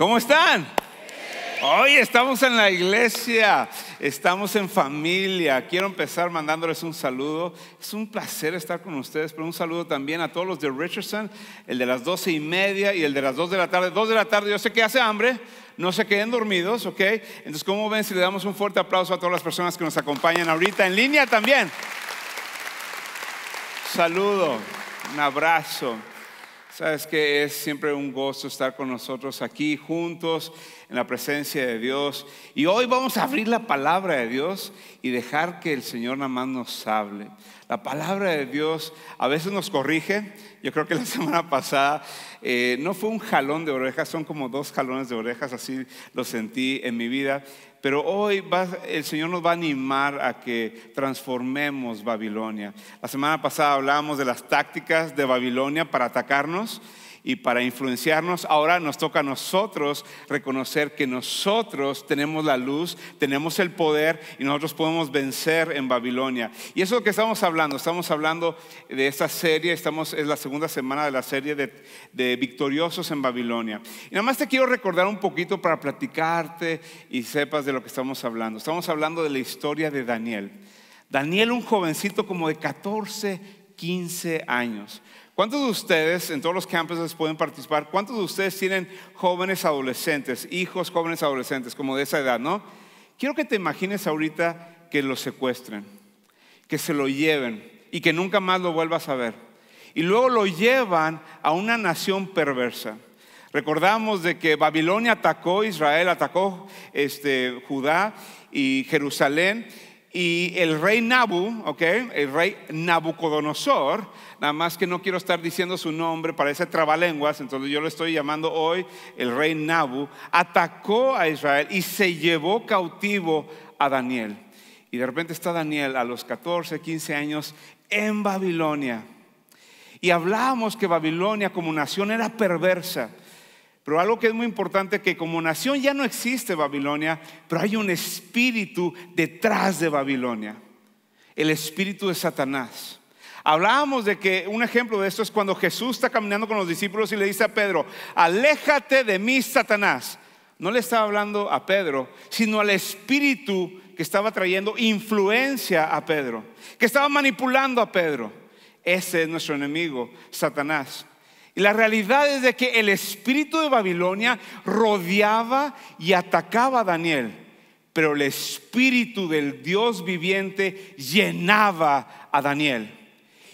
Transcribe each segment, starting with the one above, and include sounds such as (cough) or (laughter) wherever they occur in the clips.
¿Cómo están? Hoy estamos en la iglesia, estamos en familia. Quiero empezar mandándoles un saludo. Es un placer estar con ustedes, pero un saludo también a todos los de Richardson, el de las doce y media y el de las dos de la tarde. Dos de la tarde, yo sé que hace hambre, no se queden dormidos, ¿ok? Entonces, ¿cómo ven si le damos un fuerte aplauso a todas las personas que nos acompañan ahorita en línea también? Saludo, un abrazo. Sabes que es siempre un gozo estar con nosotros aquí juntos en la presencia de Dios. Y hoy vamos a abrir la palabra de Dios y dejar que el Señor nada más nos hable. La palabra de Dios a veces nos corrige. Yo creo que la (laughs) semana pasada eh, no fue un jalón de orejas, son como dos jalones de orejas, así lo sentí en mi vida. Pero hoy el Señor nos va a animar a que transformemos Babilonia. La semana pasada hablamos de las tácticas de Babilonia para atacarnos y para influenciarnos, ahora nos toca a nosotros reconocer que nosotros tenemos la luz, tenemos el poder y nosotros podemos vencer en Babilonia. Y eso es lo que estamos hablando, estamos hablando de esta serie, estamos, es la segunda semana de la serie de, de victoriosos en Babilonia. Y nada más te quiero recordar un poquito para platicarte y sepas de lo que estamos hablando. Estamos hablando de la historia de Daniel. Daniel, un jovencito como de 14, 15 años. ¿Cuántos de ustedes en todos los campuses pueden participar? ¿Cuántos de ustedes tienen jóvenes adolescentes, hijos jóvenes adolescentes, como de esa edad, no? Quiero que te imagines ahorita que lo secuestren, que se lo lleven y que nunca más lo vuelvas a ver. Y luego lo llevan a una nación perversa. Recordamos de que Babilonia atacó Israel, atacó este, Judá y Jerusalén y el rey Nabu, el rey Nabucodonosor nada más que no quiero estar diciendo su nombre, parece trabalenguas, entonces yo lo estoy llamando hoy el rey Nabu, atacó a Israel y se llevó cautivo a Daniel. Y de repente está Daniel a los 14, 15 años en Babilonia. Y hablábamos que Babilonia como nación era perversa. Pero algo que es muy importante, que como nación ya no existe Babilonia, pero hay un espíritu detrás de Babilonia, el espíritu de Satanás. Hablábamos de que un ejemplo de esto es cuando Jesús está caminando con los discípulos y le dice a Pedro, aléjate de mí, Satanás. No le estaba hablando a Pedro, sino al espíritu que estaba trayendo influencia a Pedro, que estaba manipulando a Pedro. Ese es nuestro enemigo, Satanás. Y la realidad es de que el espíritu de Babilonia rodeaba y atacaba a Daniel, pero el espíritu del Dios viviente llenaba a Daniel.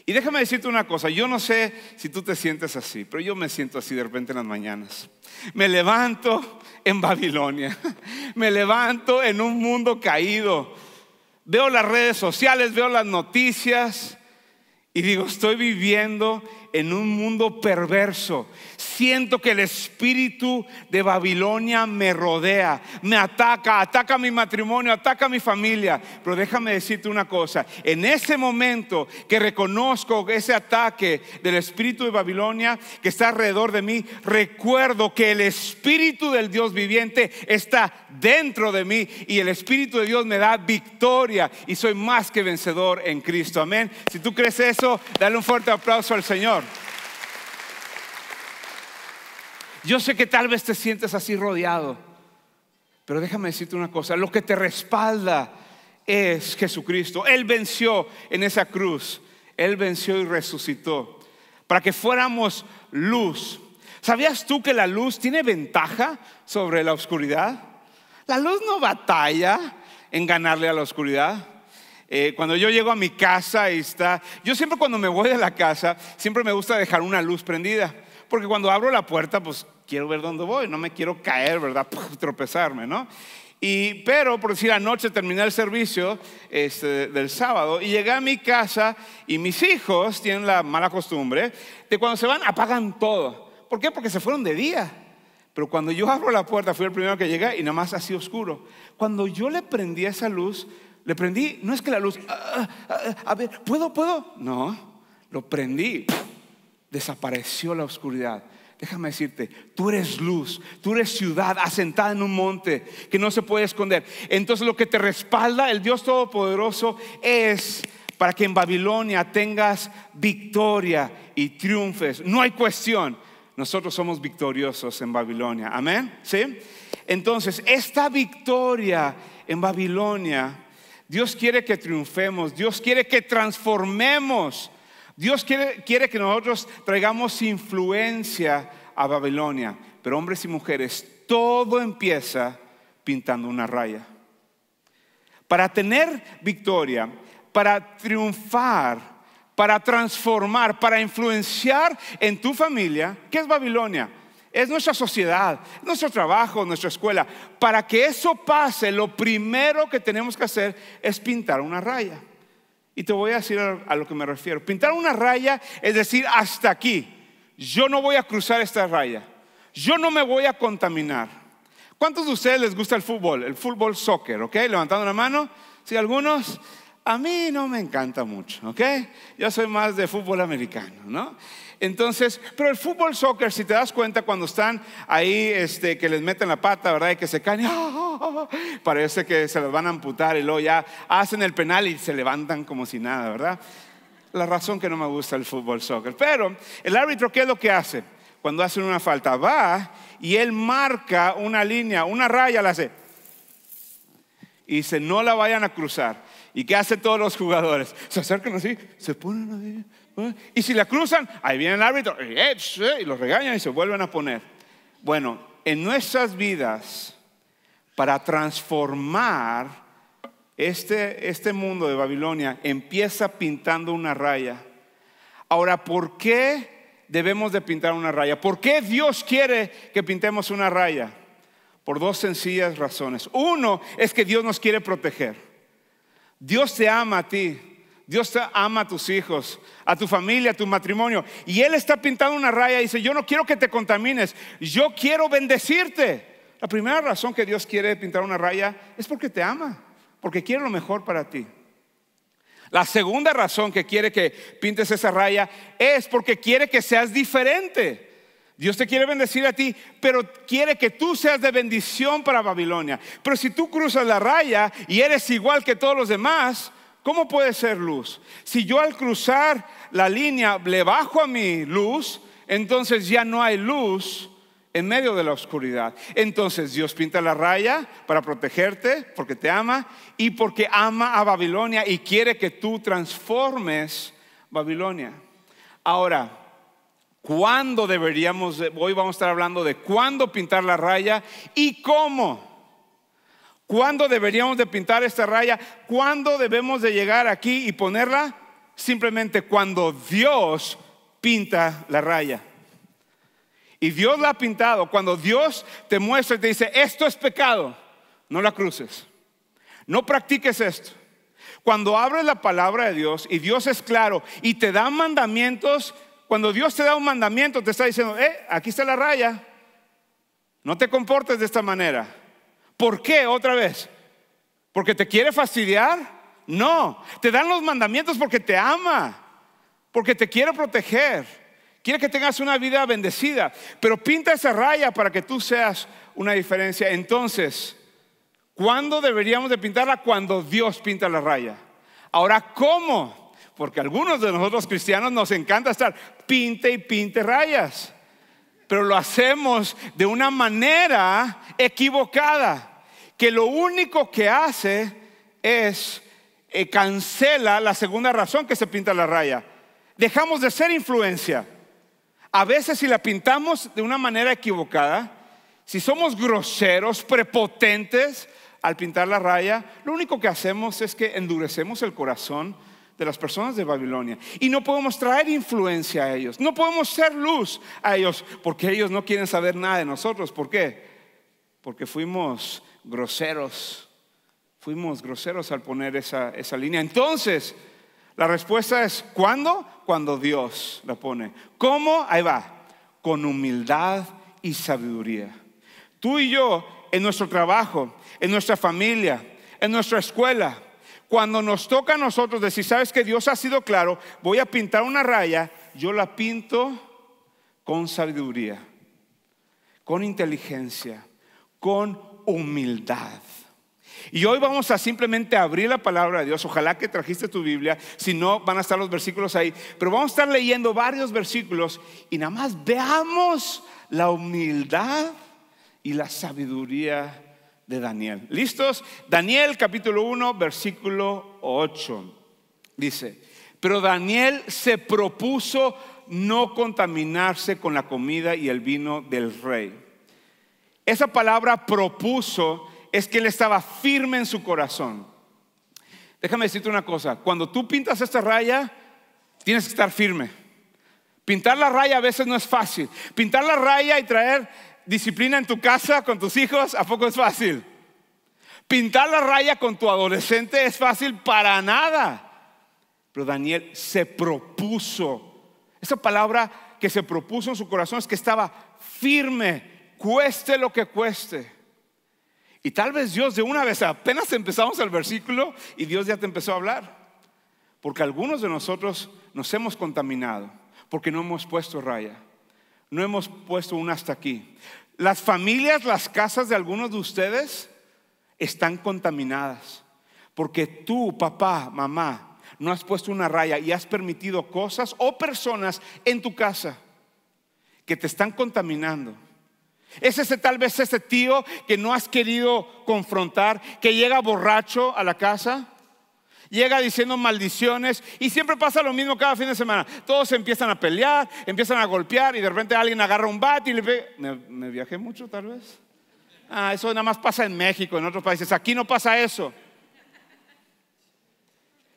Y déjame decirte una cosa, yo no sé si tú te sientes así, pero yo me siento así de repente en las mañanas. Me levanto en Babilonia, (laughs) me levanto en un mundo caído. Veo las redes sociales, veo las noticias y digo, estoy viviendo en un mundo perverso. Siento que el espíritu de Babilonia me rodea, me ataca, ataca mi matrimonio, ataca mi familia. Pero déjame decirte una cosa, en ese momento que reconozco ese ataque del espíritu de Babilonia que está alrededor de mí, recuerdo que el espíritu del Dios viviente está dentro de mí y el espíritu de Dios me da victoria y soy más que vencedor en Cristo. Amén. Si tú crees eso, dale un fuerte aplauso al Señor. Yo sé que tal vez te sientes así rodeado, pero déjame decirte una cosa, lo que te respalda es Jesucristo. Él venció en esa cruz, Él venció y resucitó para que fuéramos luz. ¿Sabías tú que la luz tiene ventaja sobre la oscuridad? La luz no batalla en ganarle a la oscuridad. Eh, cuando yo llego a mi casa y está, yo siempre cuando me voy de la casa, siempre me gusta dejar una luz prendida porque cuando abro la puerta, pues quiero ver dónde voy, no me quiero caer, ¿verdad? (laughs) tropezarme, ¿no? Y, pero, por decir, anoche terminé el servicio este, del sábado y llegué a mi casa y mis hijos tienen la mala costumbre de cuando se van apagan todo. ¿Por qué? Porque se fueron de día. Pero cuando yo abro la puerta, fui el primero que llegué y nada más así oscuro. Cuando yo le prendí esa luz, le prendí, no es que la luz, ah, ah, ah, a ver, ¿puedo, puedo? No, lo prendí desapareció la oscuridad. Déjame decirte, tú eres luz, tú eres ciudad asentada en un monte que no se puede esconder. Entonces lo que te respalda el Dios Todopoderoso es para que en Babilonia tengas victoria y triunfes. No hay cuestión, nosotros somos victoriosos en Babilonia. Amén. ¿Sí? Entonces, esta victoria en Babilonia, Dios quiere que triunfemos, Dios quiere que transformemos Dios quiere, que nosotros traigamos influencia a Babilonia, pero hombres y mujeres, todo empieza pintando una raya. Para tener victoria, para triunfar, para transformar, para influenciar en tu familia, ¿qué es Babilonia? Es nuestra sociedad, nuestro trabajo, nuestra escuela. Para que eso pase, lo primero que tenemos que hacer es pintar una raya. Y te voy a decir a lo que me refiero. Pintar una raya es decir, hasta aquí. Yo no voy a cruzar esta raya. Yo no me voy a contaminar. ¿Cuántos de ustedes les gusta el fútbol? El fútbol soccer, ¿ok? Levantando la mano. Sí, algunos. A mí no me encanta mucho, ¿ok? Yo soy más de fútbol americano, ¿no? Entonces, pero el fútbol, soccer, si te das cuenta, cuando están ahí, este, que les meten la pata, ¿verdad? Y que se caen, (laughs) parece que se los van a amputar y luego ya hacen el penal y se levantan como si nada, ¿verdad? La razón que no me gusta el fútbol, soccer. Pero el árbitro, ¿qué es lo que hace? Cuando hacen una falta, va y él marca una línea, una raya la hace. Y dice, no la vayan a cruzar. ¿Y qué hacen todos los jugadores? (laughs) Se acercan así, se ponen así ¿Eh? Y si la cruzan, ahí viene el árbitro eh, y los regañan y se vuelven a poner. Bueno, en nuestras vidas, para transformar este, este mundo de Babilonia, empieza pintando una raya. Ahora, ¿por qué debemos de pintar una raya? ¿Por qué Dios quiere que pintemos una raya? Por dos sencillas razones. Uno es que Dios nos quiere proteger. Dios te ama a ti. Dios te ama a tus hijos, a tu familia, a tu matrimonio. Y Él está pintando una raya y dice, yo no quiero que te contamines, yo quiero bendecirte. La primera razón que Dios quiere pintar una raya es porque te ama, porque quiere lo mejor para ti. La segunda razón que quiere que pintes esa raya es porque quiere que seas diferente. Dios te quiere bendecir a ti, pero quiere que tú seas de bendición para Babilonia. Pero si tú cruzas la raya y eres igual que todos los demás, ¿Cómo puede ser luz? Si yo al cruzar la línea le bajo a mi luz, entonces ya no hay luz en medio de la oscuridad. Entonces Dios pinta la raya para protegerte, porque te ama y porque ama a Babilonia y quiere que tú transformes Babilonia. Ahora, ¿cuándo deberíamos, hoy vamos a estar hablando de cuándo pintar la raya y cómo? ¿Cuándo deberíamos de pintar esta raya? ¿Cuándo debemos de llegar aquí y ponerla? Simplemente cuando Dios pinta la raya. Y Dios la ha pintado. Cuando Dios te muestra y te dice, esto es pecado, no la cruces. No practiques esto. Cuando abres la palabra de Dios y Dios es claro y te da mandamientos, cuando Dios te da un mandamiento, te está diciendo, eh, aquí está la raya. No te comportes de esta manera. ¿Por qué otra vez? ¿Porque te quiere fastidiar? No, te dan los mandamientos porque te ama, porque te quiere proteger, quiere que tengas una vida bendecida, pero pinta esa raya para que tú seas una diferencia. Entonces, ¿cuándo deberíamos de pintarla? Cuando Dios pinta la raya. Ahora, ¿cómo? Porque algunos de nosotros cristianos nos encanta estar pinte y pinte rayas pero lo hacemos de una manera equivocada, que lo único que hace es eh, cancela la segunda razón que se pinta la raya. Dejamos de ser influencia. A veces si la pintamos de una manera equivocada, si somos groseros, prepotentes al pintar la raya, lo único que hacemos es que endurecemos el corazón de las personas de Babilonia. Y no podemos traer influencia a ellos. No podemos ser luz a ellos porque ellos no quieren saber nada de nosotros. ¿Por qué? Porque fuimos groseros. Fuimos groseros al poner esa, esa línea. Entonces, la respuesta es, ¿cuándo? Cuando Dios la pone. ¿Cómo? Ahí va. Con humildad y sabiduría. Tú y yo, en nuestro trabajo, en nuestra familia, en nuestra escuela, cuando nos toca a nosotros decir, sabes que Dios ha sido claro, voy a pintar una raya, yo la pinto con sabiduría, con inteligencia, con humildad. Y hoy vamos a simplemente abrir la palabra de Dios. Ojalá que trajiste tu Biblia, si no van a estar los versículos ahí. Pero vamos a estar leyendo varios versículos y nada más veamos la humildad y la sabiduría de Daniel. ¿Listos? Daniel capítulo 1, versículo 8. Dice, pero Daniel se propuso no contaminarse con la comida y el vino del rey. Esa palabra propuso es que él estaba firme en su corazón. Déjame decirte una cosa, cuando tú pintas esta raya, tienes que estar firme. Pintar la raya a veces no es fácil. Pintar la raya y traer disciplina en tu casa con tus hijos, ¿a poco es fácil? Pintar la raya con tu adolescente es fácil para nada. Pero Daniel se propuso. Esa palabra que se propuso en su corazón es que estaba firme, cueste lo que cueste. Y tal vez Dios de una vez, apenas empezamos el versículo y Dios ya te empezó a hablar. Porque algunos de nosotros nos hemos contaminado, porque no hemos puesto raya. No hemos puesto un hasta aquí. Las familias, las casas de algunos de ustedes están contaminadas. Porque tú, papá, mamá, no has puesto una raya y has permitido cosas o personas en tu casa que te están contaminando. Es ese tal vez ese tío que no has querido confrontar, que llega borracho a la casa Llega diciendo maldiciones y siempre pasa lo mismo cada fin de semana. Todos empiezan a pelear, empiezan a golpear y de repente alguien agarra un bat y le ve, ¿Me, viaje viajé mucho tal vez? Ah, eso nada más pasa en México, en otros países. Aquí no pasa eso.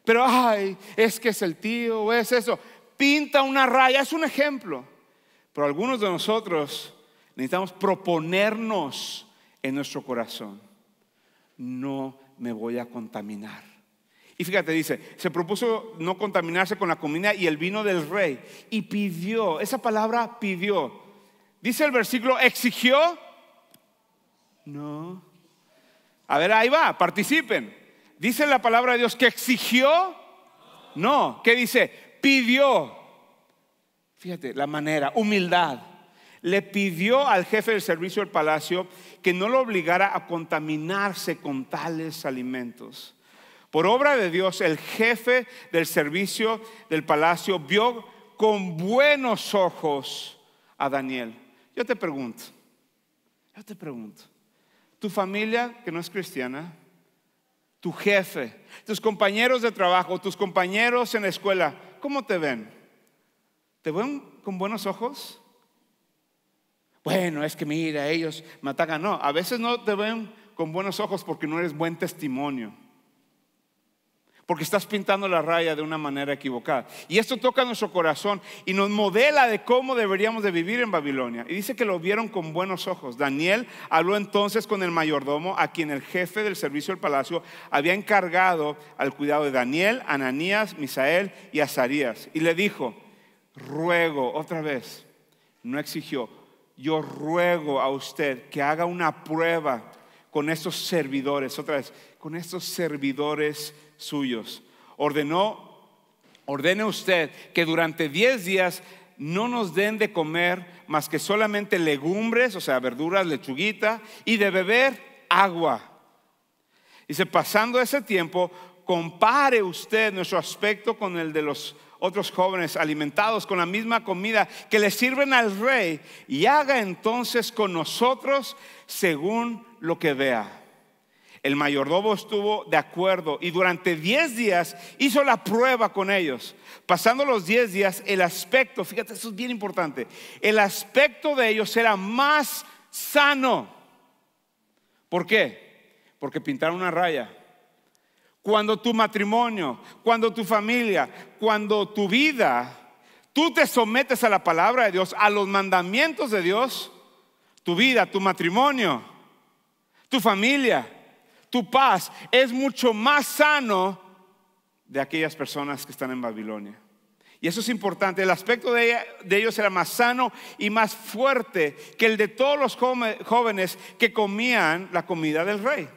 Pero, ay, es que es el tío, es eso. Pinta una raya, es un ejemplo. Pero algunos de nosotros necesitamos proponernos en nuestro corazón. No me voy a contaminar y fíjate, dice, se propuso no contaminarse con la comida y el vino del rey. Y pidió, esa palabra pidió. Dice el versículo, exigió. No. A ver, ahí va, participen. Dice la palabra de Dios que exigió. No, ¿qué dice? Pidió. Fíjate, la manera, humildad. Le pidió al jefe del servicio del palacio que no lo obligara a contaminarse con tales alimentos. Por obra de Dios, el jefe del servicio del palacio vio con buenos ojos a Daniel. Yo te pregunto, yo te pregunto, tu familia que no es cristiana, tu jefe, tus compañeros de trabajo, tus compañeros en la escuela, ¿cómo te ven? ¿Te ven con buenos ojos? Bueno, es que mira, ellos me atacan. No, a veces no te ven con buenos ojos porque no eres buen testimonio porque estás pintando la raya de una manera equivocada. Y esto toca nuestro corazón y nos modela de cómo deberíamos de vivir en Babilonia. Y dice que lo vieron con buenos ojos. Daniel habló entonces con el mayordomo, a quien el jefe del servicio del palacio había encargado al cuidado de Daniel, Ananías, Misael y Azarías. Y le dijo, ruego, otra vez, no exigió, yo ruego a usted que haga una prueba con estos servidores, otra vez, con estos servidores suyos. Ordenó, ordene usted que durante diez días no nos den de comer más que solamente legumbres, o sea, verduras, lechuguita, y de beber agua. Y se pasando ese tiempo, compare usted nuestro aspecto con el de los otros jóvenes alimentados con la misma comida que le sirven al rey y haga entonces con nosotros según lo que vea. El mayordomo estuvo de acuerdo y durante 10 días hizo la prueba con ellos. Pasando los diez días, el aspecto, fíjate, eso es bien importante, el aspecto de ellos era más sano. ¿Por qué? Porque pintaron una raya. Cuando tu matrimonio, cuando tu familia, cuando tu vida, tú te sometes a la palabra de Dios, a los mandamientos de Dios, tu vida, tu matrimonio, tu familia, tu paz es mucho más sano de aquellas personas que están en Babilonia. Y eso es importante. El aspecto de, ellos era más sano y más fuerte que el de todos los jóvenes que comían la comida del rey.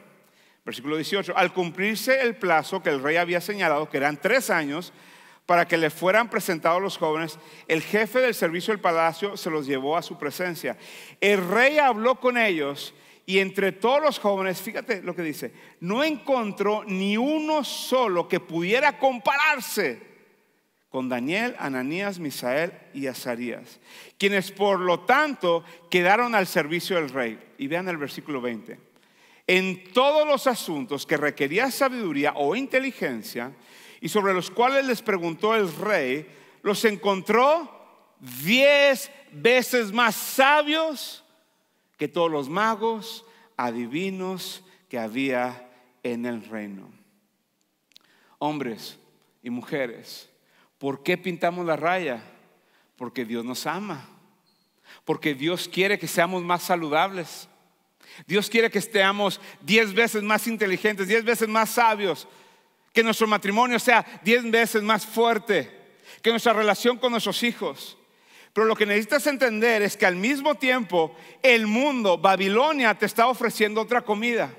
Versículo 18. Al cumplirse el plazo que el rey había señalado, que eran tres años, para que le fueran presentados los jóvenes, el jefe del servicio del palacio se los llevó a su presencia. El rey habló con ellos y entre todos los jóvenes, fíjate lo que dice, no encontró ni uno solo que pudiera compararse con Daniel, Ananías, Misael y Azarías, quienes por lo tanto quedaron al servicio del rey. Y vean el versículo 20. En todos los asuntos que requería sabiduría o inteligencia y sobre los cuales les preguntó el rey, los encontró diez veces más sabios que todos los magos, adivinos que había en el reino. Hombres y mujeres, ¿por qué pintamos la raya? Porque Dios nos ama, porque Dios quiere que seamos más saludables, Dios quiere que seamos diez veces más inteligentes, diez veces más sabios, que nuestro matrimonio sea diez veces más fuerte, que nuestra relación con nuestros hijos, pero lo que necesitas entender es que al mismo tiempo el mundo, Babilonia, te está ofreciendo otra comida.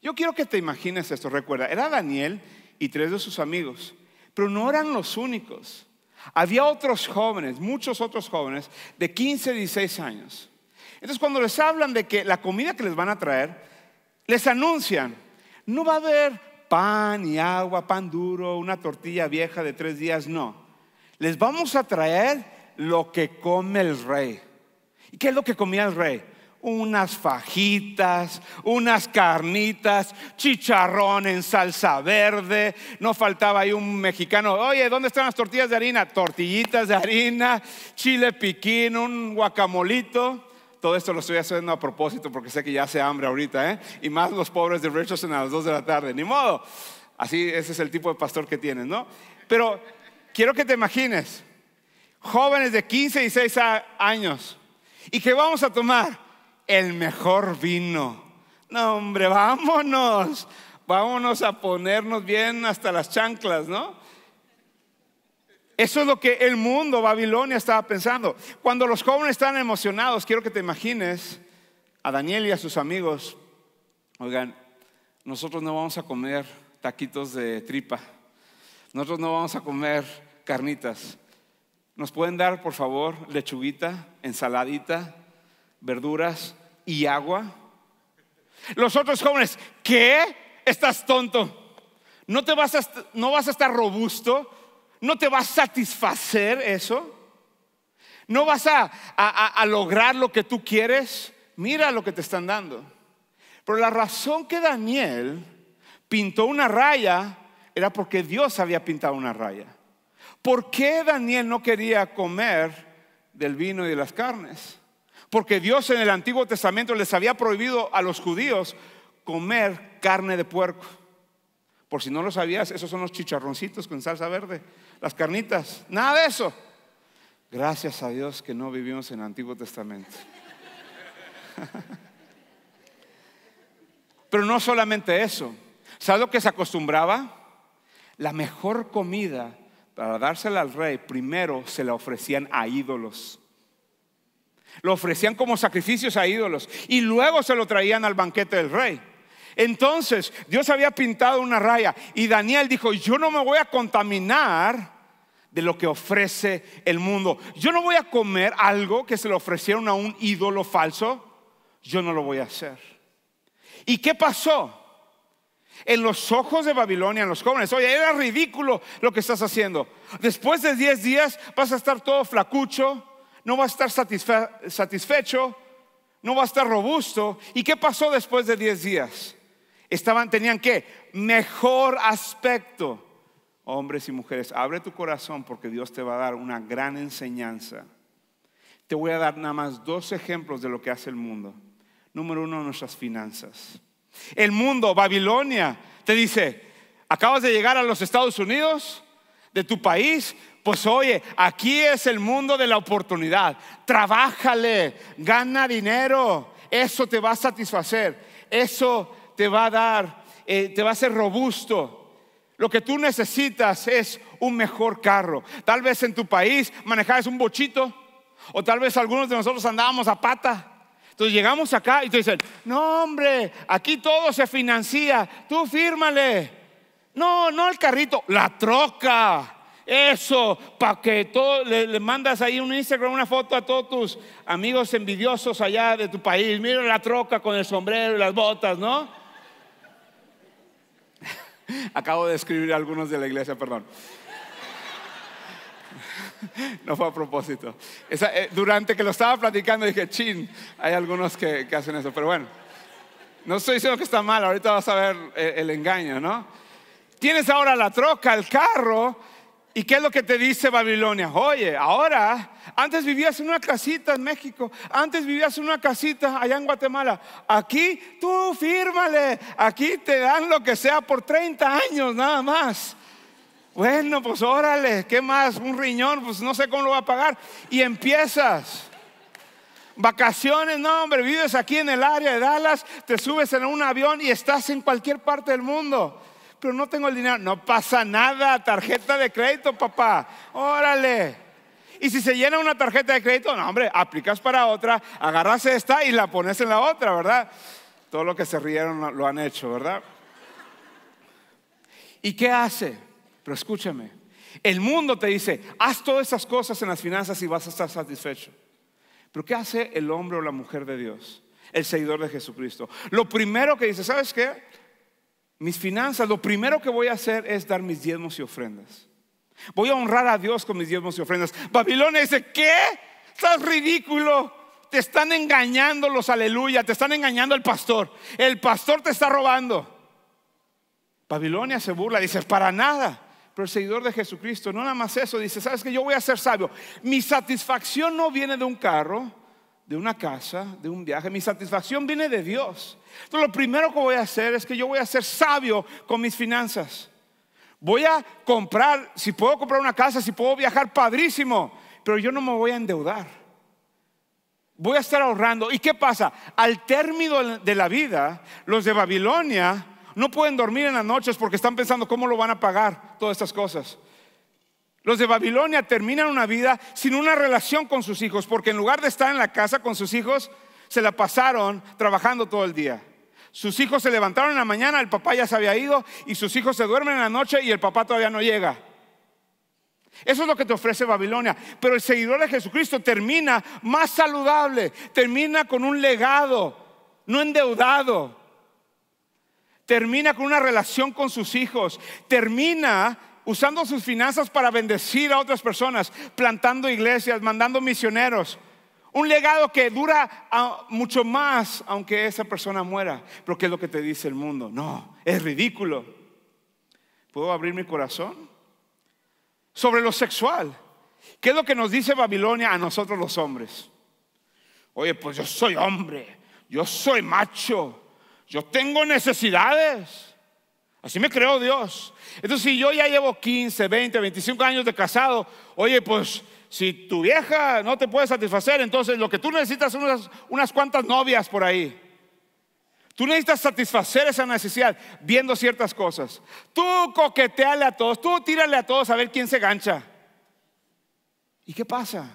Yo quiero que te imagines esto, recuerda, era Daniel y tres de sus amigos, pero no eran los únicos. Había otros jóvenes, muchos otros jóvenes, de 15, 16 años. Entonces cuando les hablan de que la comida que les van a traer, les anuncian, no va a haber pan y agua, pan duro, una tortilla vieja de tres días, no. Les vamos a traer lo que come el rey. ¿Y qué es lo que comía el rey? Unas fajitas, unas carnitas, chicharrón en salsa verde. No faltaba ahí un mexicano. Oye, ¿dónde están las tortillas de harina? Tortillitas de harina, chile piquín, un guacamolito. Todo esto lo estoy haciendo a propósito porque sé que ya hace hambre ahorita, ¿eh? Y más los pobres de Richardson a las 2 de la tarde. Ni modo. Así, ese es el tipo de pastor que tienes, ¿no? Pero quiero que te imagines jóvenes de 15 y 6 años. ¿Y que vamos a tomar? El mejor vino. No, hombre, vámonos. Vámonos a ponernos bien hasta las chanclas, ¿no? Eso es lo que el mundo, Babilonia, estaba pensando. Cuando los jóvenes están emocionados, quiero que te imagines a Daniel y a sus amigos, oigan, nosotros no vamos a comer taquitos de tripa, nosotros no vamos a comer carnitas, ¿Nos pueden dar, por favor, lechuguita, ensaladita, verduras y agua? Los otros jóvenes, ¿qué? Estás tonto. ¿No, te vas a, estar robusto. No te vas a satisfacer eso. No vas a, a lograr lo que tú quieres. Mira lo que te están dando. Pero la razón que Daniel pintó una raya era porque Dios había pintado una raya. ¿Por qué Daniel no quería comer del vino y de las carnes? Porque Dios en el Antiguo Testamento les había prohibido a los judíos comer carne de puerco. Por si no lo sabías, esos son los chicharroncitos con salsa verde, las carnitas, nada de eso. Gracias a Dios que no vivimos en el Antiguo Testamento. (laughs) Pero no solamente eso. ¿Sabes lo que se acostumbraba? La mejor comida para dársela al rey, primero se la ofrecían a ídolos. Lo ofrecían como sacrificios a ídolos y luego se lo traían al banquete del rey. Entonces Dios había pintado una raya y Daniel dijo, yo no me voy a contaminar de lo que ofrece el mundo. Yo no voy a comer algo que se le ofrecieron a un ídolo falso. Yo no lo voy a hacer. ¿Y qué pasó? en los ojos de Babilonia, en los jóvenes. Oye, era ridículo lo que estás haciendo. Después de 10 días vas a estar todo flacucho, no vas a estar satisfecho, no vas a estar robusto. ¿Y qué pasó después de 10 días? Estaban, tenían que Mejor aspecto. Hombres y mujeres, abre tu corazón porque Dios te va a dar una gran enseñanza. Te voy a dar nada más dos ejemplos de lo que hace el mundo. Número uno, nuestras finanzas. El mundo, Babilonia, te dice, acabas de llegar a los Estados Unidos, de tu país, pues oye, aquí es el mundo de la oportunidad. Trabájale, gana dinero, eso te va a satisfacer, eso te va a dar, eh, te va a ser robusto. Lo que tú necesitas es un mejor carro. Tal vez en tu país manejabas un bochito, o tal vez algunos de nosotros andábamos a pata. Entonces llegamos acá y te dicen, no hombre, aquí todo se financia, tú fírmale. No, no el carrito, la troca. Eso, para que todo, le, mandas ahí un Instagram, una foto a todos tus amigos envidiosos allá de tu país. Mira la troca con el sombrero y las botas, ¿no? (laughs) Acabo de escribir algunos de la iglesia, perdón. (laughs) no fue a propósito. Eh, durante que lo estaba platicando dije, chin, hay algunos que, hacen eso, pero bueno, no estoy diciendo que está mal, ahorita vas a ver el, eh, el engaño, ¿no? Tienes ahora la troca, el carro, ¿Y qué es lo que te dice Babilonia? Oye, ahora, antes vivías en una casita en México, antes vivías en una casita allá en Guatemala. Aquí tú fírmale, aquí te dan lo que sea por 30 años nada más. Bueno, pues órale, ¿qué más? Un riñón, pues no sé cómo lo va a pagar. Y empiezas. Vacaciones, no, hombre, vives aquí en el área de Dallas, te subes en un avión y estás en cualquier parte del mundo. Pero no tengo el dinero, no pasa nada, tarjeta de crédito, papá. Órale. Y si se llena una tarjeta de crédito, no, hombre, aplicas para otra, agarras esta y la pones en la otra, ¿verdad? Todo lo que se rieron lo han hecho, ¿verdad? ¿Y qué hace? Pero escúchame, el mundo te dice, haz todas esas cosas en las finanzas y vas a estar satisfecho. Pero ¿qué hace el hombre o la mujer de Dios? El seguidor de Jesucristo. Lo primero que dice, ¿sabes qué? Mis finanzas, lo primero que voy a hacer es dar mis diezmos y ofrendas. Voy a honrar a Dios con mis diezmos y ofrendas. Babilonia dice, ¿qué? Estás ridículo. Te están engañando los aleluya, te están engañando el pastor. El pastor te está robando. Babilonia se burla, dice, para nada pero seguidor de Jesucristo, no nada más eso, dice, ¿sabes que Yo voy a ser sabio. Mi satisfacción no viene de un carro, de una casa, de un viaje, mi satisfacción viene de Dios. Entonces lo primero que voy a hacer es que yo voy a ser sabio con mis finanzas. Voy a comprar, si puedo comprar una casa, si puedo viajar, padrísimo, pero yo no me voy a endeudar. Voy a estar ahorrando. ¿Y qué pasa? Al término de la vida, los de Babilonia no pueden dormir en las noches porque están pensando cómo lo van a pagar, todas estas cosas. Los de Babilonia terminan una vida sin una relación con sus hijos, porque en lugar de estar en la casa con sus hijos, se la pasaron trabajando todo el día. Sus hijos se levantaron en la mañana, el papá ya se había ido, y sus hijos se duermen en la noche y el papá todavía no llega. Eso es lo que te ofrece Babilonia. Pero el seguidor de Jesucristo termina más saludable, termina con un legado, no endeudado, termina con una relación con sus hijos, termina usando sus finanzas para bendecir a otras personas, plantando iglesias, mandando misioneros. Un legado que dura ah, mucho más aunque esa persona muera. Pero ¿qué es lo que te dice el mundo? No, es ridículo. ¿Puedo abrir mi corazón? Sobre lo sexual. ¿Qué es lo que nos dice Babilonia a nosotros los hombres? Oye, pues yo soy hombre, yo soy macho, yo tengo necesidades. Así me creó Dios. Entonces, si yo ya llevo 15, 20, 25 años de casado, oye, pues si tu vieja no te puede satisfacer, entonces lo que tú necesitas son unas, unas cuantas novias por ahí. Tú necesitas satisfacer esa necesidad viendo ciertas cosas. Tú coqueteale a todos, tú tírale a todos a ver quién se gancha. ¿Y qué pasa?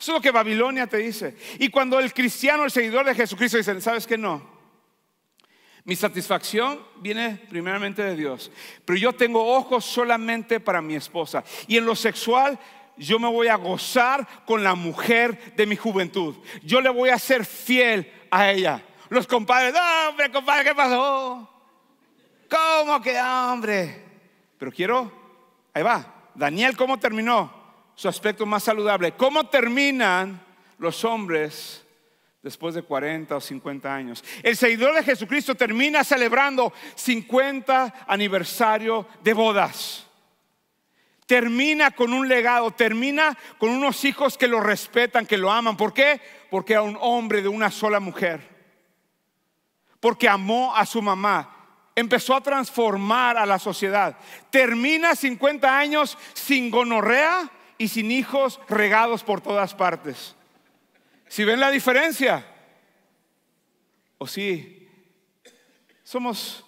Eso es lo que Babilonia te dice. Y cuando el cristiano, el seguidor de Jesucristo dice, ¿sabes qué no? Mi satisfacción viene primeramente de Dios. Pero yo tengo ojos solamente para mi esposa. Y en lo sexual, yo me voy a gozar con la mujer de mi juventud. Yo le voy a ser fiel a ella. Los compadres, hombre, compadre, ¿qué pasó? ¿Cómo que hombre? Pero quiero, ahí va. Daniel, ¿cómo terminó? Su aspecto más saludable. ¿Cómo terminan los hombres después de 40 o 50 años. El seguidor de Jesucristo termina celebrando 50 aniversario de bodas. Termina con un legado, termina con unos hijos que lo respetan, que lo aman. ¿Por qué? Porque era un hombre de una sola mujer. Porque amó a su mamá. Empezó a transformar a la sociedad. Termina 50 años sin gonorrea y sin hijos regados por todas partes. Si ven la diferencia, o si somos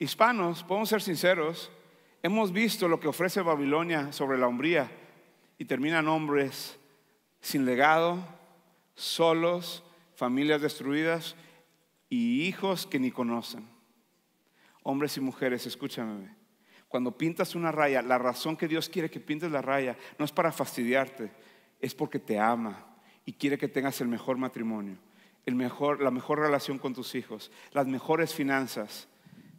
hispanos, podemos ser sinceros, hemos visto lo que ofrece Babilonia sobre la hombría y terminan hombres sin legado, solos, familias destruidas y hijos que ni conocen. Hombres y mujeres, escúchame. Cuando pintas una raya, la razón que Dios quiere que pintes la raya no es para fastidiarte, es porque te ama y quiere que tengas el mejor matrimonio, el mejor, la mejor relación con tus hijos, las mejores finanzas,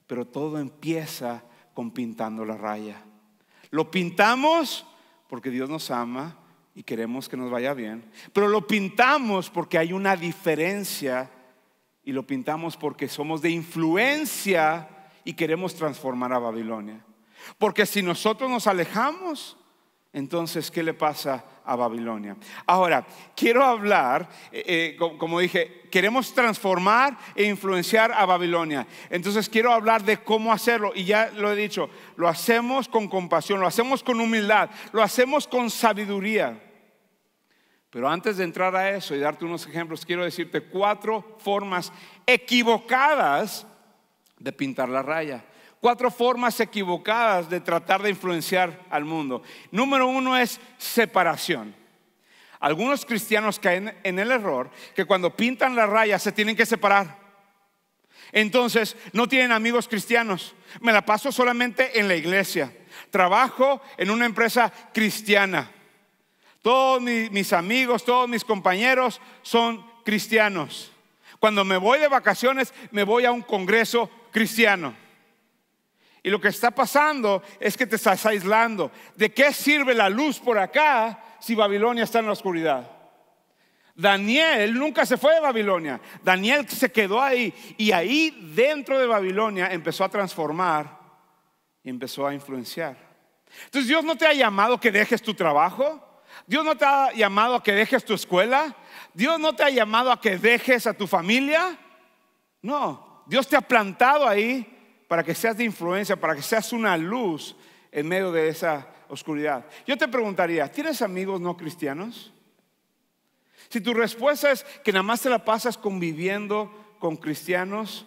pero todo empieza con pintando la raya. Lo pintamos porque Dios nos ama y queremos que nos vaya bien, pero lo pintamos porque hay una diferencia y lo pintamos porque somos de influencia y queremos transformar a Babilonia. Porque si nosotros nos alejamos, entonces, ¿qué le pasa a Babilonia? Ahora, quiero hablar, eh, eh, como dije, queremos transformar e influenciar a Babilonia. Entonces, quiero hablar de cómo hacerlo. Y ya lo he dicho, lo hacemos con compasión, lo hacemos con humildad, lo hacemos con sabiduría. Pero antes de entrar a eso y darte unos ejemplos, quiero decirte cuatro formas equivocadas de pintar la raya. Cuatro formas equivocadas de tratar de influenciar al mundo. Número uno es separación. Algunos cristianos caen en el error que cuando pintan la raya se tienen que separar. Entonces no tienen amigos cristianos. Me la paso solamente en la iglesia. Trabajo en una empresa cristiana. Todos mis, mis amigos, todos mis compañeros son cristianos. Cuando me voy de vacaciones, me voy a un congreso cristiano. Y lo que está pasando es que te estás aislando. ¿De qué sirve la luz por acá si Babilonia está en la oscuridad? Daniel nunca se fue de Babilonia. Daniel se quedó ahí y ahí dentro de Babilonia empezó a transformar y empezó a influenciar. Entonces Dios no te ha llamado que dejes tu trabajo. Dios no te ha llamado a que dejes tu escuela. Dios no te ha llamado a que dejes a tu familia. No, Dios te ha plantado ahí para que seas de influencia, para que seas una luz en medio de esa oscuridad. Yo te preguntaría, ¿tienes amigos no cristianos? Si tu respuesta es que nada más te la pasas conviviendo con cristianos,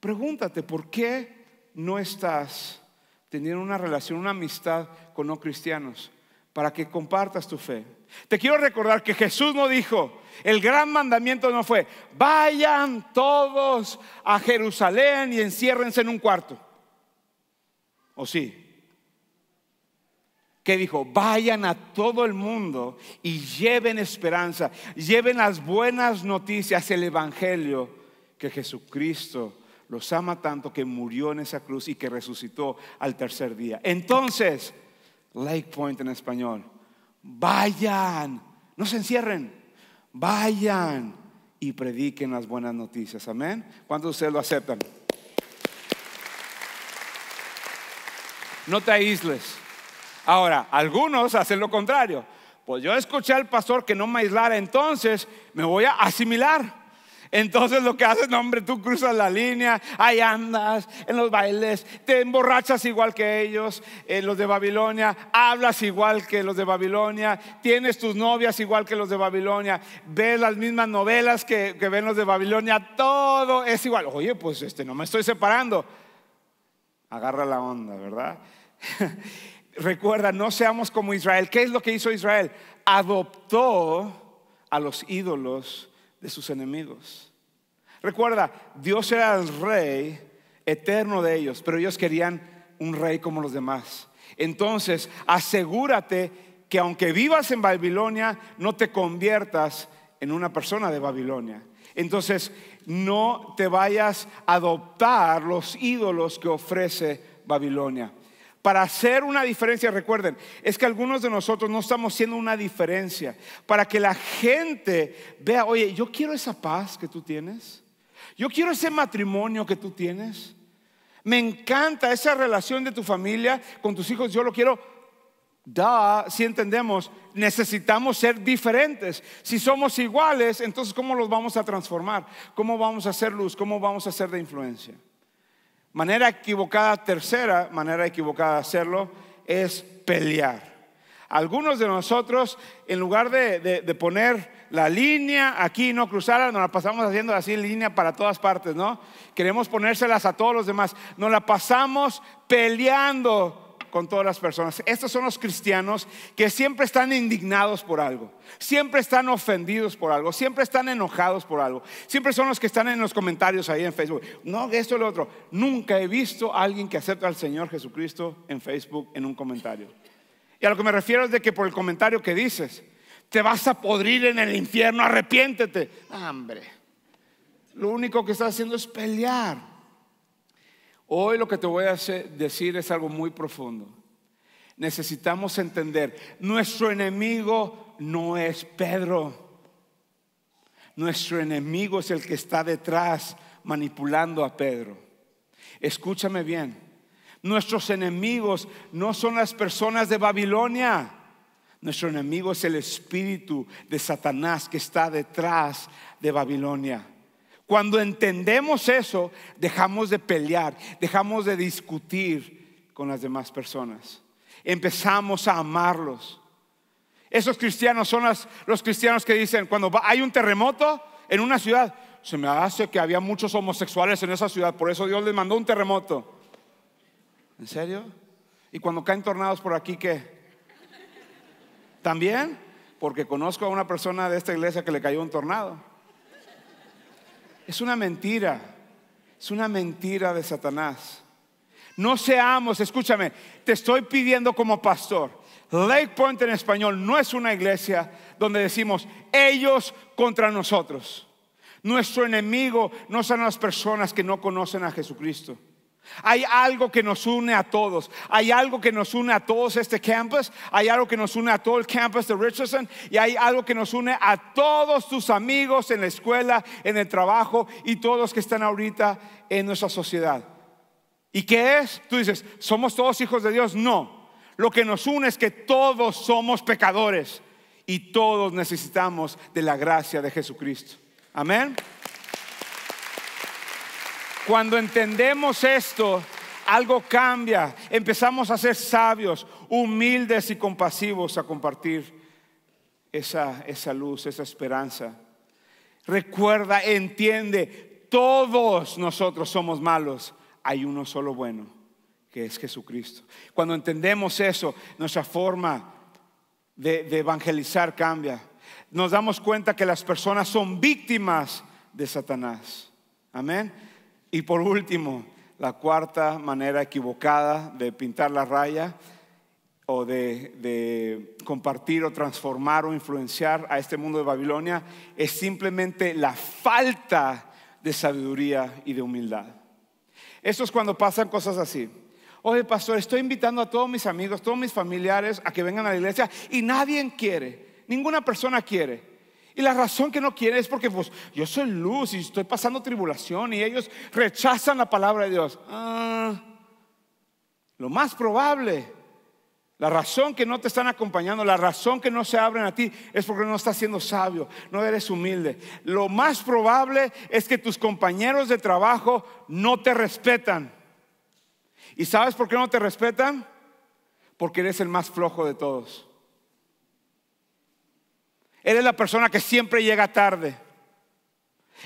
pregúntate, ¿por qué no estás teniendo una relación, una amistad con no cristianos? Para que compartas tu fe. Te quiero recordar que Jesús no dijo, el gran mandamiento no fue, vayan todos a Jerusalén y enciérrense en un cuarto. ¿O sí? que dijo, vayan a todo el mundo y lleven esperanza, lleven las buenas noticias, el Evangelio, que Jesucristo los ama tanto que murió en esa cruz y que resucitó al tercer día. Entonces, Lake Point en español, vayan, no se encierren, vayan y prediquen las buenas noticias. Amén. ¿Cuántos de ustedes lo aceptan? No te aísles. Ahora, algunos hacen lo contrario. Pues yo escuché al pastor que no me aislara, entonces me voy a asimilar. Entonces lo que haces, hombre, tú cruzas la línea, ahí andas en los bailes, te emborrachas igual que ellos, eh, los de Babilonia, hablas igual que los de Babilonia, tienes tus novias igual que los de Babilonia, ves las mismas novelas que, que ven los de Babilonia, todo es igual. Oye, pues este, no me estoy separando. Agarra la onda, ¿verdad? (laughs) Recuerda, no seamos como Israel. ¿Qué es lo que hizo Israel? Adoptó a los ídolos de sus enemigos. Recuerda, Dios era el rey eterno de ellos, pero ellos querían un rey como los demás. Entonces, asegúrate que aunque vivas en Babilonia, no te conviertas en una persona de Babilonia. Entonces, no te vayas a adoptar los ídolos que ofrece Babilonia. Para hacer una diferencia, recuerden, es que algunos de nosotros no estamos siendo una diferencia. Para que la gente vea, oye, yo quiero esa paz que tú tienes. Yo quiero ese matrimonio que tú tienes. Me encanta esa relación de tu familia con tus hijos. Yo lo quiero. Da, si entendemos, necesitamos ser diferentes. Si somos iguales, entonces ¿cómo los vamos a transformar? ¿Cómo vamos a hacer luz? ¿Cómo vamos a ser de influencia? Manera equivocada tercera, manera equivocada de hacerlo, es pelear. Algunos de nosotros, en lugar de, poner la línea aquí, no cruzarla, nos la pasamos haciendo así línea para todas partes, ¿no? Queremos ponérselas a todos los demás. Nos la pasamos peleando con todas las personas. Estos son los cristianos que siempre están indignados por algo, siempre están ofendidos por algo, siempre están enojados por algo, siempre son los que están en los comentarios ahí en Facebook. No, esto es lo otro. Nunca he visto a alguien que acepta al Señor Jesucristo en Facebook en un comentario. Y a lo que me refiero es de que por el comentario que dices, te vas a podrir en el infierno, arrepiéntete. Hambre lo único que estás haciendo es pelear. Hoy lo que te voy a decir es algo muy profundo. Necesitamos entender, nuestro enemigo no es Pedro. Nuestro enemigo es el que está detrás manipulando a Pedro. Escúchame bien, nuestros enemigos no son las personas de Babilonia. Nuestro enemigo es el espíritu de Satanás que está detrás de Babilonia. Cuando entendemos eso, dejamos de pelear, dejamos de discutir con las demás personas. Empezamos a amarlos. Esos cristianos son los cristianos que dicen, cuando hay un terremoto en una ciudad, se me hace que había muchos homosexuales en esa ciudad, por eso Dios les mandó un terremoto. ¿En serio? Y cuando caen tornados por aquí, ¿qué? ¿También? Porque conozco a una persona de esta iglesia que le cayó un tornado. Es una mentira. Es una mentira de Satanás. No seamos, escúchame, te estoy pidiendo como pastor. Lake Point en español no es una iglesia donde decimos ellos contra nosotros. Nuestro enemigo no son las personas que no conocen a Jesucristo. Hay algo que nos une a todos. Hay algo que nos une a todos este campus. Hay algo que nos une a todo el campus de Richardson. Y hay algo que nos une a todos tus amigos en la escuela, en el trabajo y todos que están ahorita en nuestra sociedad. ¿Y qué es? Tú dices, ¿somos todos hijos de Dios? No. Lo que nos une es que todos somos pecadores y todos necesitamos de la gracia de Jesucristo. Amén. Cuando entendemos esto, algo cambia. Empezamos a ser sabios, humildes y compasivos a compartir esa, luz, esa esperanza. Recuerda, entiende, todos nosotros somos malos. Hay uno solo bueno, que es Jesucristo. Cuando entendemos eso, nuestra forma de evangelizar cambia. Nos damos cuenta que las personas son víctimas de Satanás. Amén. Y por último, la cuarta manera equivocada de pintar la raya o de, compartir o transformar o influenciar a este mundo de Babilonia es simplemente la falta de sabiduría y de humildad. Eso es cuando pasan cosas así. Oye, pastor, estoy invitando a todos mis amigos, todos mis familiares a que vengan a la iglesia y nadie quiere, ninguna persona quiere. Y la razón que no quiere es porque pues, yo soy luz y estoy pasando tribulación y ellos rechazan la palabra de Dios. Ah, lo más probable, la razón que no te están acompañando, la razón que no se abren a ti es porque no estás siendo sabio, no eres humilde. Lo más probable es que tus compañeros de trabajo no te respetan. ¿Y sabes por qué no te respetan? Porque eres el más flojo de todos es la persona que siempre llega tarde.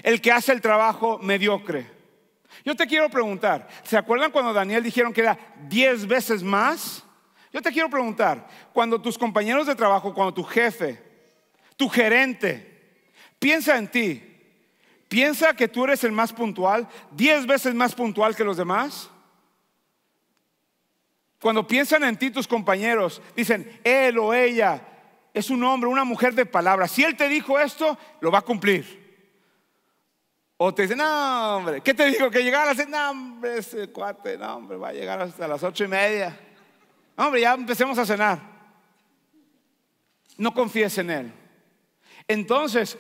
El que hace el trabajo mediocre. Yo te quiero preguntar, ¿se acuerdan cuando Daniel dijeron que era 10 veces más? Yo te quiero preguntar, cuando tus compañeros de trabajo, cuando tu jefe, tu gerente, piensa en ti, piensa que tú eres el más puntual, diez veces más puntual que los demás. Cuando piensan en ti tus compañeros, dicen, él o ella es un hombre, una mujer de palabra. Si Él te dijo esto, lo va a cumplir. O te dice, no, hombre, ¿qué te digo? Que llegara a las no, hombre, ese cuate, no, hombre, va a llegar hasta las ocho y media. hombre, ya empecemos a cenar. No confíes en Él. Entonces,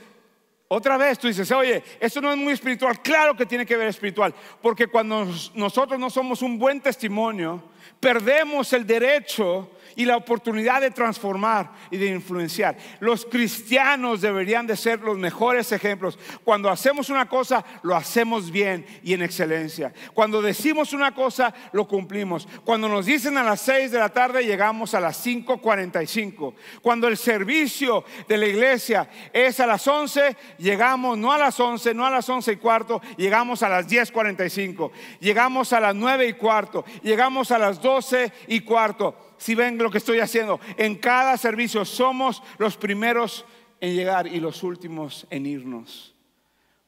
otra vez tú dices, oye, esto no es muy espiritual. Claro que tiene que ver espiritual, porque cuando nosotros no somos un buen testimonio, perdemos el derecho y la oportunidad de transformar y de influenciar. Los cristianos deberían de ser los mejores ejemplos. Cuando hacemos una cosa, lo hacemos bien y en excelencia. Cuando decimos una cosa, lo cumplimos. Cuando nos dicen a las 6 de la tarde, llegamos a las 5.45. Cuando el servicio de la iglesia es a las 11, llegamos no a las 11, no a las once y cuarto, llegamos a las 10.45. Llegamos a las nueve y cuarto, llegamos a las 12 y cuarto. Si ven lo que estoy haciendo, en cada servicio somos los primeros en llegar y los últimos en irnos.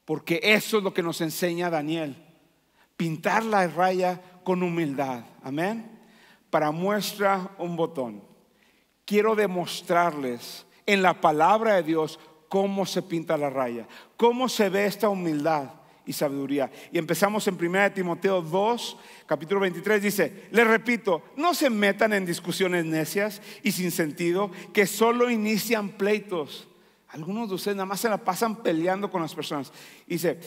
Porque eso es lo que nos enseña Daniel. Pintar la raya con humildad. Amén. Para muestra un botón. Quiero demostrarles en la palabra de Dios cómo se pinta la raya, cómo se ve esta humildad y sabiduría. Y empezamos en 1 Timoteo 2, capítulo 23, dice, les repito, no se metan en discusiones necias y sin sentido que solo inician pleitos. Algunos de ustedes nada más se la pasan peleando con las personas. Dice,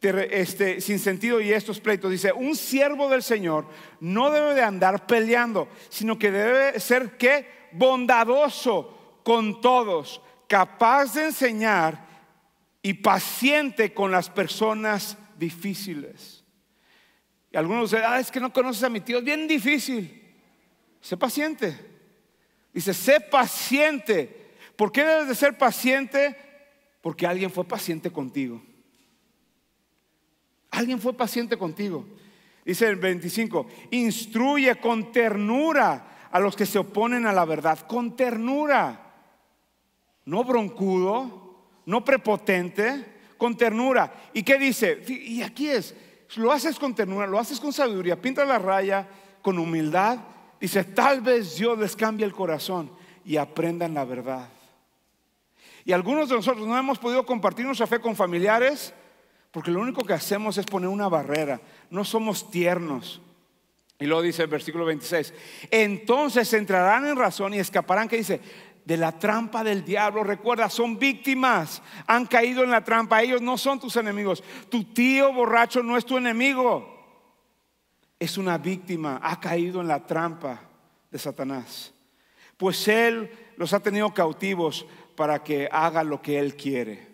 este, sin sentido y estos pleitos. Dice, un siervo del Señor no debe de andar peleando, sino que debe ser que bondadoso con todos, capaz de enseñar y paciente con las personas difíciles. Y algunos dicen, ah, es que no conoces a mi tío, es bien difícil. Sé paciente. Dice, sé paciente. ¿Por qué debes de ser paciente? Porque alguien fue paciente contigo. Alguien fue paciente contigo. Dice el 25, instruye con ternura a los que se oponen a la verdad, con ternura, no broncudo, no prepotente, con ternura. ¿Y qué dice? Y aquí es, lo haces con ternura, lo haces con sabiduría, pinta la raya con humildad. Dice, tal vez Dios les cambie el corazón y aprendan la verdad. Y algunos de nosotros no hemos podido compartir nuestra fe con familiares porque lo único que hacemos es poner una barrera. No somos tiernos. Y luego dice el versículo 26, entonces entrarán en razón y escaparán, que dice, de la trampa del diablo. Recuerda, son víctimas, han caído en la trampa, ellos no son tus enemigos. Tu tío borracho no es tu enemigo, es una víctima, ha caído en la trampa de Satanás. Pues él los ha tenido cautivos para que haga lo que él quiere.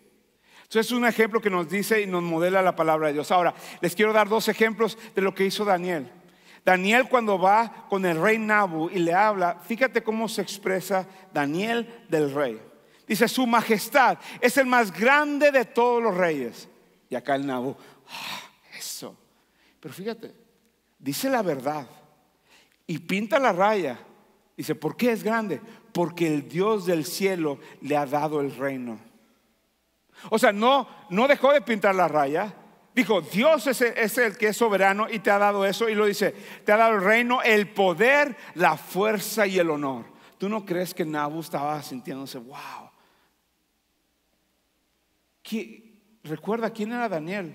Entonces es un ejemplo que nos dice y nos modela la palabra de Dios. Ahora, les quiero dar dos ejemplos de lo que hizo Daniel. Daniel cuando va con el rey Nabu y le habla, fíjate cómo se expresa Daniel del rey. Dice, su majestad es el más grande de todos los reyes. Y acá el Nabu, ah, eso. Pero fíjate, dice la verdad y pinta la raya. Dice, ¿por qué es grande? Porque el Dios del cielo le ha dado el reino. O sea, no, no dejó de pintar la raya, Dijo, Dios es el, que es soberano y te ha dado eso. Y lo dice, te ha dado el reino, el poder, la fuerza y el honor. ¿Tú no crees que Nabu estaba sintiéndose, wow? recuerda quién era Daniel.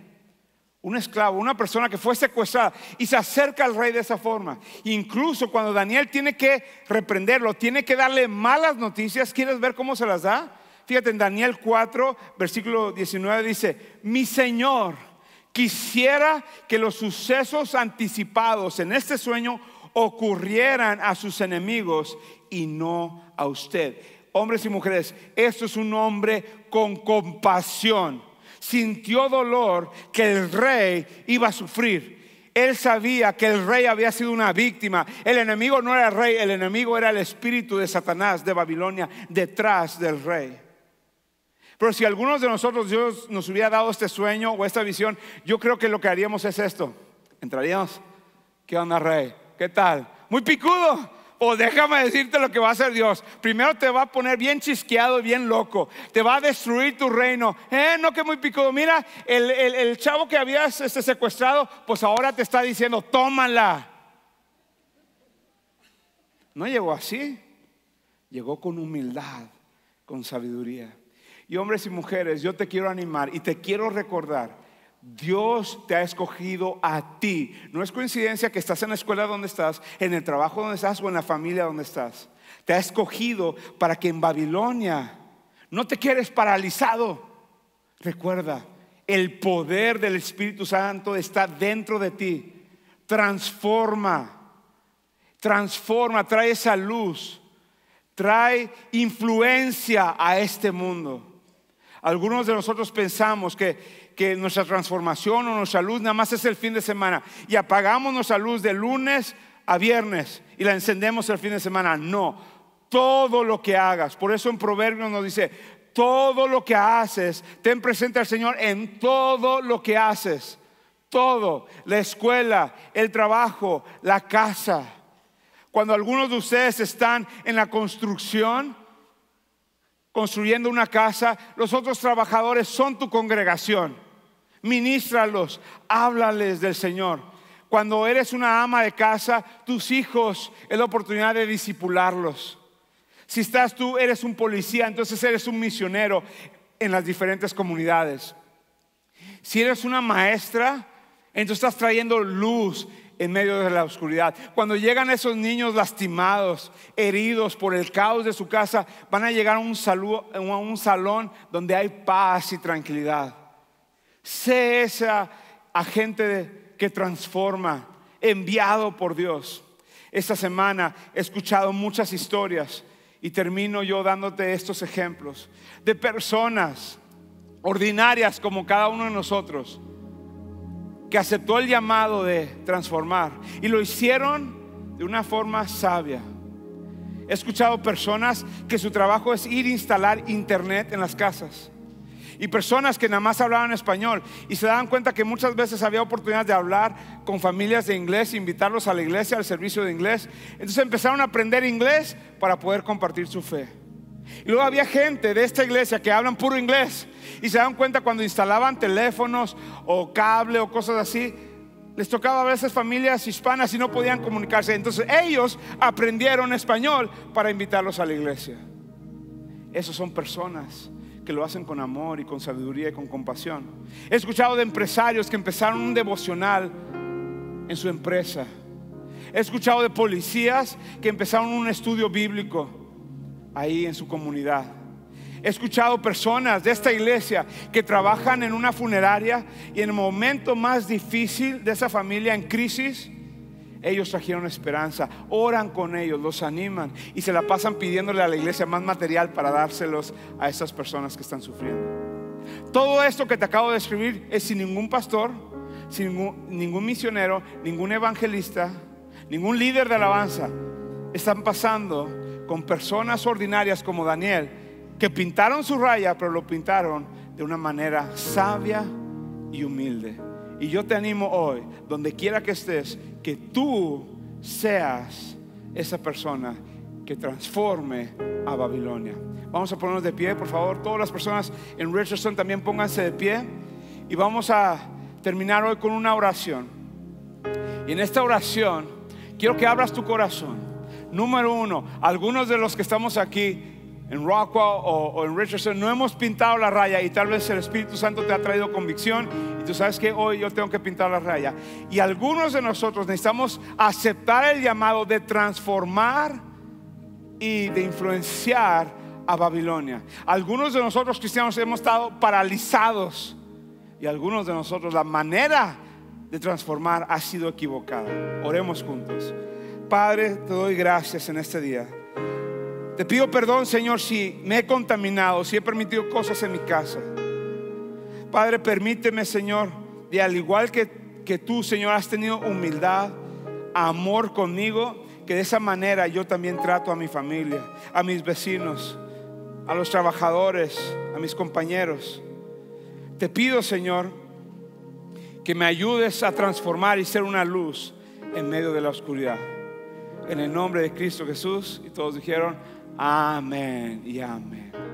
Un esclavo, una persona que fue secuestrada y se acerca al rey de esa forma. Incluso cuando Daniel tiene que reprenderlo, tiene que darle malas noticias, ¿quieres ver cómo se las da? Fíjate, en Daniel 4, versículo 19 dice, mi Señor Quisiera que los sucesos anticipados en este sueño ocurrieran a sus enemigos y no a usted. Hombres y mujeres, esto es un hombre con compasión. Sintió dolor que el rey iba a sufrir. Él sabía que el rey había sido una víctima. El enemigo no era el rey, el enemigo era el espíritu de Satanás de Babilonia detrás del rey. Pero si algunos de nosotros Dios nos hubiera dado este sueño o esta visión, yo creo que lo que haríamos es esto. Entraríamos, ¿qué onda, rey? ¿Qué tal? Muy picudo. O déjame decirte lo que va a hacer Dios. Primero te va a poner bien chisqueado, bien loco. Te va a destruir tu reino. Eh, no que muy picudo. Mira, el, chavo que habías este, secuestrado, pues ahora te está diciendo, tómala. No llegó así. Llegó con humildad, con sabiduría. Y hombres y mujeres, yo te quiero animar y te quiero recordar, Dios te ha escogido a ti. No es coincidencia que estás en la escuela donde estás, en el trabajo donde estás o en la familia donde estás. Te ha escogido para que en Babilonia no te quedes paralizado. Recuerda, el poder del Espíritu Santo está dentro de ti. Transforma, transforma, trae esa luz, trae influencia a este mundo. Algunos de nosotros pensamos que, nuestra transformación o nuestra luz nada más es el fin de semana y apagamos nuestra luz de lunes a viernes y la encendemos el fin de semana. No, todo lo que hagas. Por eso en Proverbios nos dice, todo lo que haces, ten presente al Señor en todo lo que haces. Todo, la escuela, el trabajo, la casa. Cuando algunos de ustedes están en la construcción, construyendo una casa, los otros trabajadores son tu congregación. Ministralos, háblales del Señor. Cuando eres una ama de casa, tus hijos es la oportunidad de disipularlos. Si estás tú, eres un policía, entonces eres un misionero en las diferentes comunidades. Si eres una maestra, entonces estás trayendo luz en medio de la oscuridad. Cuando llegan esos niños lastimados, heridos por el caos de su casa, van a llegar a un, salón donde hay paz y tranquilidad. Sé esa agente que transforma, enviado por Dios. Esta semana he escuchado muchas historias y termino yo dándote estos ejemplos de personas ordinarias como cada uno de nosotros que aceptó el llamado de transformar y lo hicieron de una forma sabia. He escuchado personas que su trabajo es ir a instalar internet en las casas. Y personas que nada más hablaban español y se daban cuenta que muchas veces había oportunidades de hablar con familias de inglés, invitarlos a la iglesia, al servicio de inglés. Entonces empezaron a aprender inglés para poder compartir su fe. Y luego había gente de esta iglesia que hablan puro inglés y se dan cuenta cuando instalaban teléfonos o cable o cosas así, les tocaba a veces familias hispanas y no podían comunicarse. Entonces ellos aprendieron español para invitarlos a la iglesia. Esas son personas que lo hacen con amor y con sabiduría y con compasión. He escuchado de empresarios que empezaron un devocional en su empresa. He escuchado de policías que empezaron un estudio bíblico ahí en su comunidad. He escuchado personas de esta iglesia que trabajan en una funeraria y en el momento más difícil de esa familia en crisis, ellos trajeron esperanza, oran con ellos, los animan y se la pasan pidiéndole a la iglesia más material para dárselos a esas personas que están sufriendo. Todo esto que te acabo de escribir es sin ningún pastor, sin ningún, ningún misionero, ningún evangelista, ningún líder de alabanza. Están pasando con personas ordinarias como Daniel, que pintaron su raya, pero lo pintaron de una manera sabia y humilde. Y yo te animo hoy, donde quiera que estés, que tú seas esa persona que transforme a Babilonia. Vamos a ponernos de pie, por favor. Todas las personas en Richardson también pónganse de pie. Y vamos a terminar hoy con una oración. Y en esta oración quiero que abras tu corazón Número uno, algunos de los que estamos aquí en Rockwell o, en Richardson no hemos pintado la raya y tal vez el Espíritu Santo te ha traído convicción y tú sabes que hoy yo tengo que pintar la raya. Y algunos de nosotros necesitamos aceptar el llamado de transformar y de influenciar a Babilonia. Algunos de nosotros cristianos hemos estado paralizados y algunos de nosotros la manera de transformar ha sido equivocada. Oremos juntos. Padre, te doy gracias en este día. Te pido perdón, Señor, si me he contaminado, si he permitido cosas en mi casa. Padre, permíteme, Señor, de al igual que, que tú, Señor, has tenido humildad, amor conmigo, que de esa manera yo también trato a mi familia, a mis vecinos, a los trabajadores, a mis compañeros. Te pido, Señor, que me ayudes a transformar y ser una luz en medio de la oscuridad en el nombre de Cristo Jesús. Y todos dijeron, amén y amén.